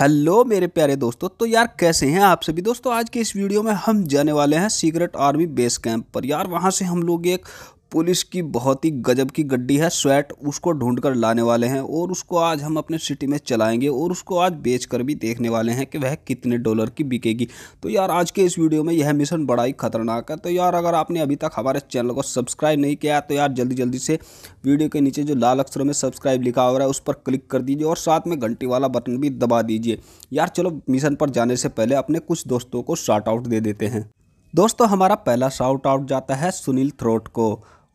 hello मेरे प्यारे दोस्तों तो यार कैसे हैं आप सभी दोस्तों आज के इस वीडियो में हम जाने वाले हैं सीक्रेट आर्मी बेस कैंप पर यार वहां से हम लोग एक पुलिस की बहुत ही गजब की गड्डी है स्वेट उसको ढूंढ कर लाने वाले हैं और उसको आज हम अपने सिटी में चलाएंगे और उसको आज बेच कर भी देखने वाले हैं कि वह कितने डॉलर की बिकेगी तो यार आज के इस वीडियो में यह मिशन बड़ा ही खतरनाक है तो यार अगर आपने अभी तक हमारे चैनल को सब्सक्राइब नहीं किया तो यार जल्दी जल्दी से वीडियो के नीचे जो लाल अक्षरों में सब्सक्राइब लिखा हो रहा है उस पर क्लिक कर दीजिए और साथ में घंटी वाला बटन भी दबा दीजिए यार चलो मिशन पर जाने से पहले अपने कुछ दोस्तों को शार्ट आउट दे देते हैं दोस्तों हमारा पहला शाउट आउट जाता है सुनील थ्रोट को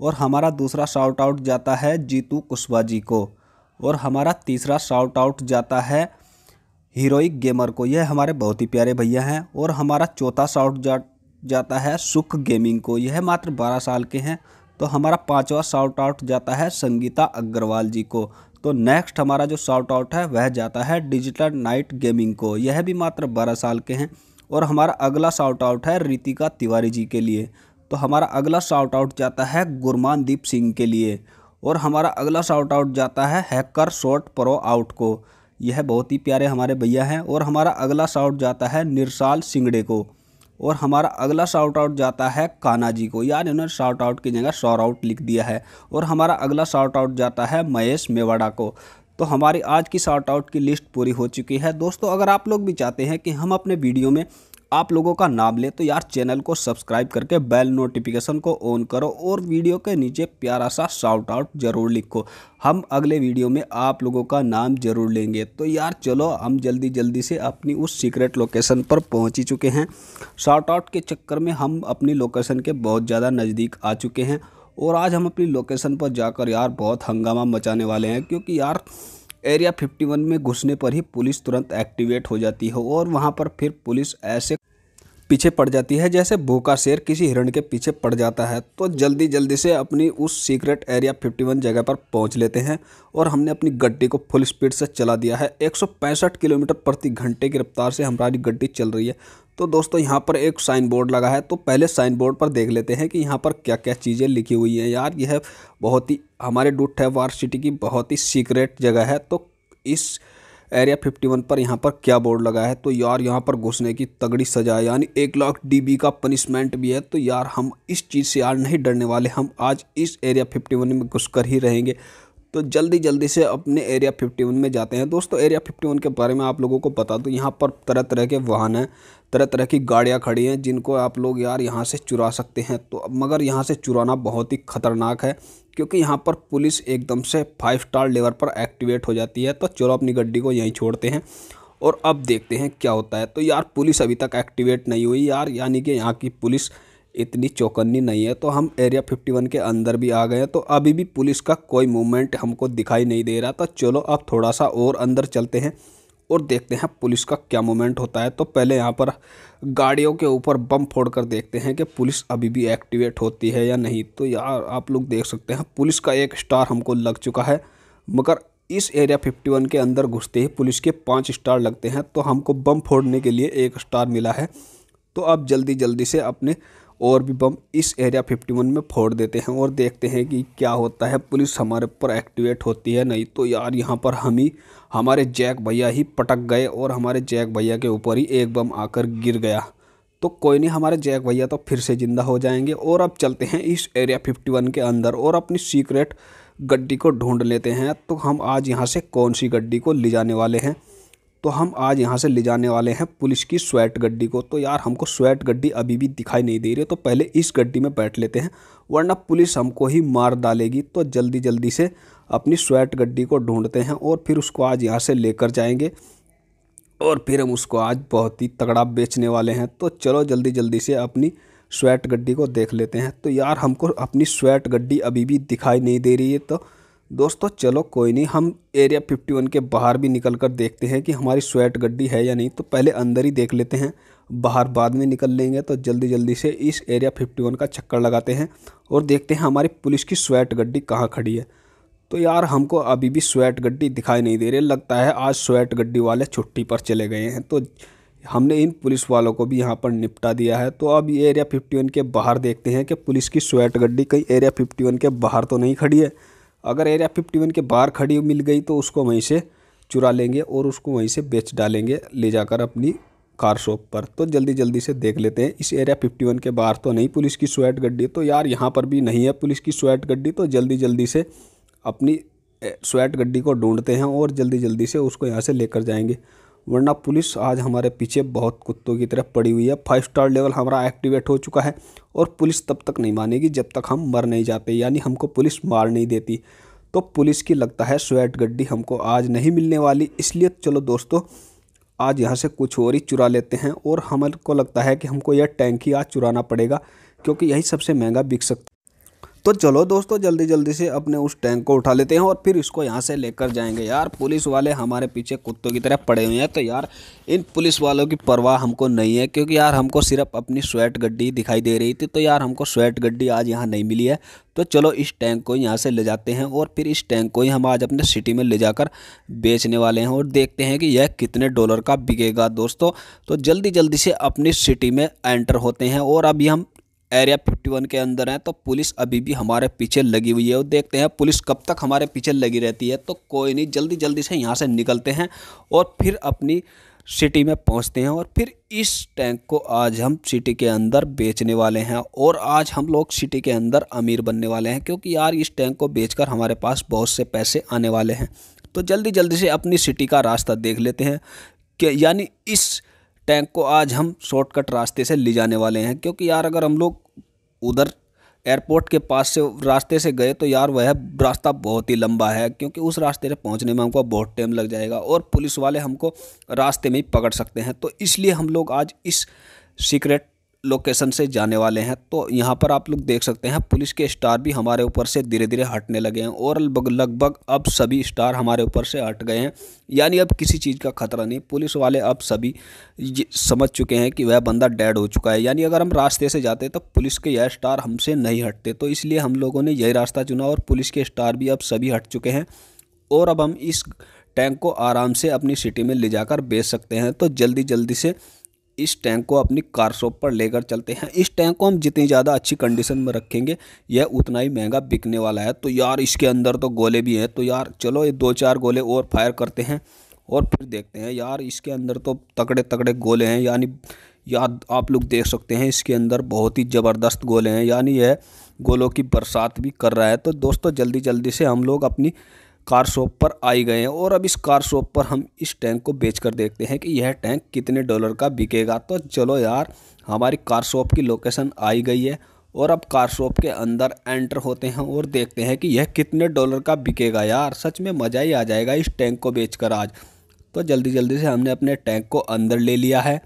और हमारा दूसरा शाउट आउट जाता है जीतू कुशवा जी को और हमारा तीसरा शाउट आउट जाता है हीरोइक गेमर को यह हमारे बहुत ही प्यारे भैया हैं और हमारा चौथा शाउट जा जाता है सुख गेमिंग को यह मात्र बारह साल के हैं तो हमारा पांचवा शाउट आउट जाता है संगीता अग्रवाल जी को तो नेक्स्ट हमारा जो शाउट आउट है वह जाता है डिजिटल नाइट गेमिंग को यह भी मात्र बारह साल के हैं और हमारा अगला शॉर्ट आउट है रितिका तिवारी जी के लिए तो हमारा अगला शॉर्ट आउट जाता है गुरमानदीप सिंह के लिए और हमारा अगला शॉर्ट आउट जाता है हैकर शॉट प्रो आउट को यह बहुत ही प्यारे हमारे भैया हैं और हमारा अगला शॉर्ट जाता है निरसाल सिंगड़े को और हमारा अगला शॉर्ट आउट जाता है काना जी को यार इन्होंने शॉर्ट आउट की जगह शॉर्ट आउट लिख दिया है और हमारा अगला शाउट आउट जाता है महेश मेवाड़ा को तो हमारी आज की शॉर्ट आउट की लिस्ट पूरी हो चुकी है दोस्तों अगर आप लोग भी चाहते हैं कि हम अपने वीडियो में आप लोगों का नाम लें तो यार चैनल को सब्सक्राइब करके बेल नोटिफिकेशन को ऑन करो और वीडियो के नीचे प्यारा सा शाउट आउट जरूर लिखो हम अगले वीडियो में आप लोगों का नाम जरूर लेंगे तो यार चलो हम जल्दी जल्दी से अपनी उस सीक्रेट लोकेशन पर पहुंच ही चुके हैं शाउट आउट के चक्कर में हम अपनी लोकेशन के बहुत ज़्यादा नज़दीक आ चुके हैं और आज हम अपनी लोकेशन पर जाकर यार बहुत हंगामा मचाने वाले हैं क्योंकि यार एरिया 51 में घुसने पर ही पुलिस तुरंत एक्टिवेट हो जाती है और वहाँ पर फिर पुलिस ऐसे पीछे पड़ जाती है जैसे भूखा शेर किसी हिरण के पीछे पड़ जाता है तो जल्दी जल्दी से अपनी उस सीक्रेट एरिया 51 जगह पर पहुंच लेते हैं और हमने अपनी गड्डी को फुल स्पीड से चला दिया है 165 किलोमीटर प्रति घंटे की रफ्तार से हमारी गड्डी चल रही है तो दोस्तों यहाँ पर एक साइन बोर्ड लगा है तो पहले साइन बोर्ड पर देख लेते हैं कि यहाँ पर क्या क्या चीज़ें लिखी हुई हैं यार यह बहुत ही हमारे डूट है वार सिटी की बहुत ही सीक्रेट जगह है तो इस एरिया 51 पर यहाँ पर क्या बोर्ड लगा है तो यार यहाँ पर घुसने की तगड़ी सजा है यानी एक लाख डीबी का पनिशमेंट भी है तो यार हम इस चीज़ से यार नहीं डरने वाले हम आज इस एरिया 51 में घुस ही रहेंगे तो जल्दी जल्दी से अपने एरिया 51 में जाते हैं दोस्तों एरिया 51 के बारे में आप लोगों को बता दूँ तो यहाँ पर तरह तरह के वाहन हैं तरह तरह की गाड़ियाँ खड़ी हैं जिनको आप लोग यार यहाँ से चुरा सकते हैं तो मगर यहाँ से चुराना बहुत ही ख़तरनाक है क्योंकि यहाँ पर पुलिस एकदम से फाइव स्टार लेवल पर एक्टिवेट हो जाती है तो चलो अपनी गड्डी को यहीं छोड़ते हैं और अब देखते हैं क्या होता है तो यार पुलिस अभी तक एक्टिवेट नहीं हुई यार यानी कि यहाँ की पुलिस इतनी चौकन्नी नहीं है तो हम एरिया 51 के अंदर भी आ गए हैं तो अभी भी पुलिस का कोई मूवमेंट हमको दिखाई नहीं दे रहा तो चलो अब थोड़ा सा और अंदर चलते हैं और देखते हैं पुलिस का क्या मूवमेंट होता है तो पहले यहाँ पर गाड़ियों के ऊपर बम फोड़ कर देखते हैं कि पुलिस अभी भी एक्टिवेट होती है या नहीं तो यार आप लोग देख सकते हैं पुलिस का एक स्टार हमको लग चुका है मगर इस एरिया 51 के अंदर घुसते ही पुलिस के पाँच स्टार लगते हैं तो हमको बम फोड़ने के लिए एक स्टार मिला है तो आप जल्दी जल्दी से अपने और भी बम इस एरिया 51 में फोड़ देते हैं और देखते हैं कि क्या होता है पुलिस हमारे ऊपर एक्टिवेट होती है नहीं तो यार यहाँ पर हम ही हमारे जैक भैया ही पटक गए और हमारे जैक भैया के ऊपर ही एक बम आकर गिर गया तो कोई नहीं हमारे जैक भैया तो फिर से ज़िंदा हो जाएंगे और अब चलते हैं इस एरिया फिफ्टी के अंदर और अपनी सीक्रेट गड्डी को ढूंढ लेते हैं तो हम आज यहाँ से कौन सी गड्डी को ले जाने वाले हैं तो हम आज यहाँ से ले जाने वाले हैं पुलिस की स्वेट गड्डी को तो यार हमको स्वेट गड्डी अभी भी दिखाई नहीं दे रही तो पहले इस गड्डी में बैठ लेते हैं वरना पुलिस हमको ही मार डालेगी तो जल्दी जल्दी से अपनी स्वेट गड्डी को ढूंढते हैं और फिर उसको आज यहाँ से लेकर जाएंगे और फिर हम उसको आज बहुत ही तगड़ा बेचने वाले हैं तो चलो जल्दी जल्दी से अपनी स्वेट गड्डी को देख लेते हैं तो यार हमको अपनी स्वेट गड्डी अभी भी दिखाई नहीं दे रही है तो दोस्तों चलो कोई नहीं हम एरिया 51 के बाहर भी निकल कर देखते हैं कि हमारी स्वेट गड्डी है या नहीं तो पहले अंदर ही देख लेते हैं बाहर बाद में निकल लेंगे तो जल्दी जल्दी से इस एरिया 51 का चक्कर लगाते हैं और देखते हैं हमारी पुलिस की स्वेट गड्डी कहाँ खड़ी है तो यार हमको अभी भी स्वेट गड्डी दिखाई नहीं दे रही लगता है आज स्वेट गड्डी वाले छुट्टी पर चले गए हैं तो हमने इन पुलिस वालों को भी यहाँ पर निपटा दिया है तो अब एरिया एरिया वन के बाहर देखते हैं कि पुलिस की स्वेट गड्डी कहीं एरिया वन के बाहर तो नहीं खड़ी है अगर एरिया फिफ्टी वन के बाहर खड़ी मिल गई तो उसको वहीं से चुरा लेंगे और उसको वहीं से बेच डालेंगे ले जाकर अपनी कार शॉप पर तो जल्दी जल्दी से देख लेते हैं इस एरिया 51 के बाहर तो नहीं पुलिस की स्वेट गड्डी तो यार यहाँ पर भी नहीं है पुलिस की स्वेट गड्डी तो जल्दी जल्दी से अपनी स्वेट गड्डी को ढूंढते हैं और जल्दी जल्दी से उसको यहाँ से लेकर जाएंगे वरना पुलिस आज हमारे पीछे बहुत कुत्तों की तरह पड़ी हुई है फाइव स्टार लेवल हमारा एक्टिवेट हो चुका है और पुलिस तब तक नहीं मानेगी जब तक हम मर नहीं जाते यानी हमको पुलिस मार नहीं देती तो पुलिस की लगता है स्वेट गड्डी हमको आज नहीं मिलने वाली इसलिए चलो दोस्तों आज यहाँ से कुछ और ही चुरा लेते हैं और हमको लगता है कि हमको यह टैंकी आज चुराना पड़ेगा क्योंकि यही सबसे महंगा बिक सकता तो चलो दोस्तों जल्दी जल्दी से अपने उस टैंक को उठा लेते हैं और फिर इसको यहाँ से लेकर जाएंगे यार पुलिस वाले हमारे पीछे कुत्तों की तरह पड़े हुए हैं तो यार इन पुलिस वालों की परवाह हमको नहीं है क्योंकि यार हमको सिर्फ अपनी स्वेट गड्डी दिखाई दे रही थी तो यार हमको स्वेट गड्डी आज यहाँ नहीं मिली है तो चलो इस टैंक को यहाँ से ले जाते हैं और फिर इस टैंक को ही हम आज अपने सिटी में ले जाकर बेचने वाले हैं और देखते हैं कि यह कितने डॉलर का बिकेगा दोस्तों तो जल्दी जल्दी से अपनी सिटी में एंटर होते हैं और अभी हम एरिया 51 के अंदर हैं तो पुलिस अभी भी हमारे पीछे लगी हुई है और देखते हैं पुलिस कब तक हमारे पीछे लगी रहती है तो कोई नहीं जल्दी जल्दी से यहाँ से निकलते हैं और फिर अपनी सिटी में पहुँचते हैं और फिर इस टैंक को आज हम सिटी के अंदर बेचने वाले हैं और आज हम लोग सिटी के अंदर अमीर बनने वाले हैं क्योंकि यार इस टैंक को बेच हमारे पास बहुत से पैसे आने वाले हैं तो जल्दी जल्दी से अपनी सिटी का रास्ता देख लेते हैं कि यानी इस टैंक को आज हम शॉर्टकट रास्ते से ले जाने वाले हैं क्योंकि यार अगर हम लोग उधर एयरपोर्ट के पास से रास्ते से गए तो यार वह रास्ता बहुत ही लंबा है क्योंकि उस रास्ते से पहुंचने में हमको बहुत टाइम लग जाएगा और पुलिस वाले हमको रास्ते में ही पकड़ सकते हैं तो इसलिए हम लोग आज इस सीक्रेट लोकेशन से जाने वाले हैं तो यहाँ पर आप लोग देख सकते हैं पुलिस के स्टार भी हमारे ऊपर से धीरे धीरे हटने लगे हैं और लगभग अब सभी स्टार हमारे ऊपर से हट गए हैं यानी अब किसी चीज़ का खतरा नहीं पुलिस वाले अब सभी समझ चुके हैं कि वह बंदा डेड हो चुका है यानी अगर हम रास्ते से जाते तो पुलिस के यह स्टार हमसे नहीं हटते तो इसलिए हम लोगों ने यही रास्ता चुना और पुलिस के स्टार भी अब सभी हट चुके हैं और अब हम इस टैंक को आराम से अपनी सिटी में ले जाकर बेच सकते हैं तो जल्दी जल्दी से इस टैंक को अपनी कार शॉप पर लेकर चलते हैं इस टैंक को हम जितनी ज़्यादा अच्छी कंडीशन में रखेंगे यह उतना ही महंगा बिकने वाला है तो यार इसके अंदर तो गोले भी हैं तो यार चलो ये दो चार गोले और फायर करते हैं और फिर देखते हैं यार इसके अंदर तो तगड़े तगड़े गोले हैं यानी यार आप लोग देख सकते हैं इसके अंदर बहुत ही ज़बरदस्त गोले हैं यानी यह गोलों की बरसात भी कर रहा है तो दोस्तों जल्दी जल्दी से हम लोग अपनी कार शॉप पर आई गए हैं और अब इस कार शॉप पर हम इस टैंक को बेच कर देखते हैं कि यह टैंक कितने डॉलर का बिकेगा तो चलो यार हमारी कार शॉप की लोकेशन आई गई है और अब कार शॉप के अंदर एंटर होते हैं और देखते हैं कि यह कितने डॉलर का बिकेगा यार सच में मज़ा ही आ जाएगा इस टैंक को बेच आज तो जल्दी जल्दी से हमने अपने टैंक को अंदर ले लिया है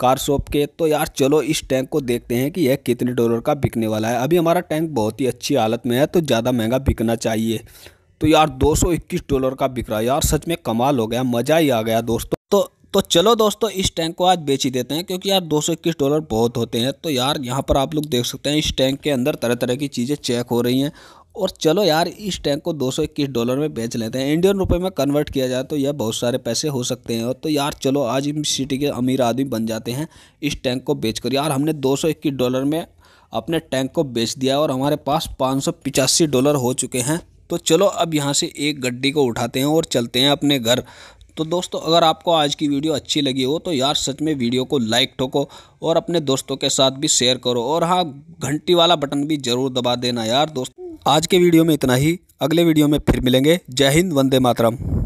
कार शॉप के तो यार चलो इस टैंक को देखते हैं कि यह कितने डॉलर का बिकने वाला है अभी हमारा टैंक बहुत ही अच्छी हालत में है तो ज़्यादा महंगा बिकना चाहिए तो यार 221 डॉलर का बिक रहा है यार सच में कमाल हो गया मज़ा ही आ गया दोस्तों तो तो चलो दोस्तों इस टैंक को आज बेच ही देते हैं क्योंकि यार 221 डॉलर बहुत होते हैं तो यार यहाँ पर आप लोग देख सकते हैं इस टैंक के अंदर तरह तरह की चीज़ें चेक हो रही हैं और चलो यार इस टैंक को 221 डॉलर में बेच लेते हैं इंडियन रुपए में कन्वर्ट किया जाए तो यह बहुत सारे पैसे हो सकते हैं तो यार चलो आज इस सिटी के अमीर आदमी बन जाते हैं इस टैंक को बेचकर यार हमने 221 डॉलर में अपने टैंक को बेच दिया और हमारे पास पाँच डॉलर हो चुके हैं तो चलो अब यहाँ से एक गड्डी को उठाते हैं और चलते हैं अपने घर तो दोस्तों अगर आपको आज की वीडियो अच्छी लगी हो तो यार सच में वीडियो को लाइक ठोको और अपने दोस्तों के साथ भी शेयर करो और हाँ घंटी वाला बटन भी ज़रूर दबा देना यार दोस्त आज के वीडियो में इतना ही अगले वीडियो में फिर मिलेंगे जय हिंद वंदे मातरम